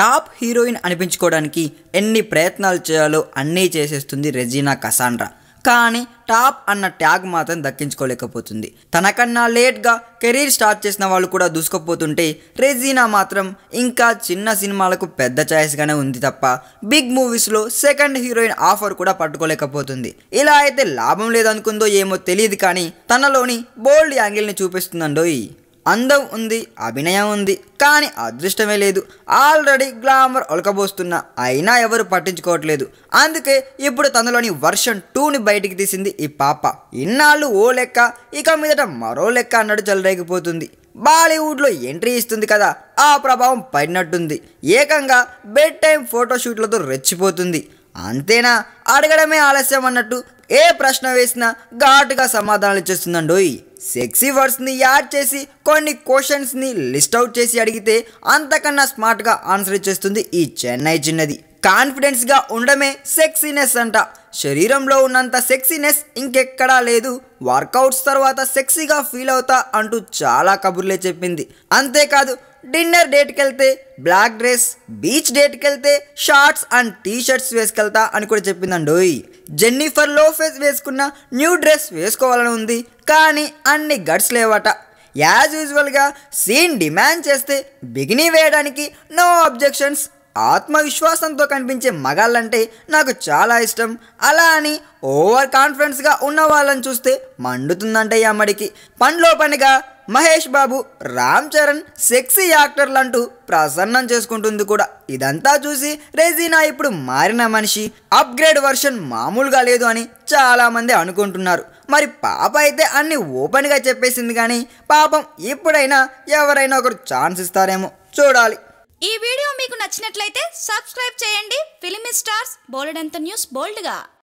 top heroine అనిపించుకోవడానికి ఎన్ని ప్రయత్నాలు చేయాలో అన్నీ చేసేస్తుంది రెజీనా కసాండ్రా కానీ టాప్ అన్న ట్యాగ్ మాత్రం దక్కించుకోలేకపోతుంది తనకన్నా లేట్గా కెరీర్ స్టార్ట్ చేసిన వాళ్ళు కూడా దూసుకుపోతుంటే రెజీనా మాత్రం ఇంకా చిన్న సినిమాలకు పెద్ద ఛాయిస్గానే ఉంది తప్ప బిగ్ మూవీస్లో సెకండ్ హీరోయిన్ ఆఫర్ కూడా పట్టుకోలేకపోతుంది ఇలా అయితే లాభం లేదనుకుందో ఏమో తెలియదు కానీ తనలోని బోల్డ్ యాంగిల్ని చూపిస్తుందండోయ్ అందం ఉంది అభినయం ఉంది కానీ అదృష్టమే లేదు ఆల్రెడీ గ్లామర్ ఒలకబోస్తున్నా అయినా ఎవరు పట్టించుకోవట్లేదు అందుకే ఇప్పుడు తనలోని వర్షన్ టూని బయటికి తీసింది ఈ పాప ఇన్నాళ్ళు ఓ లెక్క ఇక మీదట మరో లెక్క అన్నట్టు చెలరేగిపోతుంది బాలీవుడ్లో ఎంట్రీ ఇస్తుంది కదా ఆ ప్రభావం పడినట్టుంది ఏకంగా బెడ్ టైం ఫోటోషూట్లతో రెచ్చిపోతుంది అంతేనా అడగడమే ఆలస్యం అన్నట్టు ఏ ప్రశ్న వేసినా ఘాటుగా సమాధానాలు ఇచ్చేస్తుందండోయ్ సెక్సీ వర్డ్స్ని యాడ్ చేసి కొన్ని క్వశ్చన్స్ని లిస్ట్ అవుట్ చేసి అడిగితే అంతకన్నా స్మార్ట్గా ఆన్సర్ ఇచ్చేస్తుంది ఈ చెన్నై చిన్నది కాన్ఫిడెన్స్గా ఉండడమే సెక్సీనెస్ అంట శరీరంలో ఉన్నంత సెక్సీనెస్ ఇంకెక్కడా లేదు వర్కౌట్స్ తర్వాత సెక్సీగా ఫీల్ అవుతా అంటూ చాలా కబుర్లే చెప్పింది అంతేకాదు డిన్నర్ డేట్కి వెళ్తే బ్లాక్ డ్రెస్ బీచ్ డేట్కి వెళ్తే షార్ట్స్ అండ్ టీషర్ట్స్ వేసుకెళ్తా అని కూడా చెప్పిందండోయ్ జెన్నిఫర్ ఫేస్ వేసుకున్న న్యూ డ్రెస్ వేసుకోవాలని ఉంది కానీ అన్ని గట్స్ లేవట యాజ్ యూజువల్గా సీన్ డిమాండ్ చేస్తే బిగినీ వేయడానికి నో అబ్జెక్షన్స్ ఆత్మవిశ్వాసంతో కనిపించే మగాళ్ళంటే నాకు చాలా ఇష్టం అలా అని ఓవర్ కాన్ఫిడెన్స్గా ఉన్న వాళ్ళని చూస్తే మండుతుందంటే ఈ అమ్మడికి పనిలో పనిగా మహేష్ బాబు రామ్ చరణ్ సెక్సీ యాక్టర్లు అంటూ ప్రసన్నం చేసుకుంటుంది కూడా ఇదంతా చూసి రెజీనా ఇప్పుడు మారిన మనిషి అప్గ్రేడ్ వర్షన్ మామూలుగా లేదు అని చాలామంది అనుకుంటున్నారు మరి పాప అయితే అన్ని ఓపెన్గా చెప్పేసింది కానీ పాపం ఇప్పుడైనా ఎవరైనా ఒకరు ఛాన్స్ ఇస్తారేమో చూడాలి ఈ వీడియో మీకు నచ్చినట్లయితే సబ్స్క్రైబ్ చేయండి ఫిలిం స్టార్స్ బోల్డ్ అంత న్యూస్ బోల్డ్గా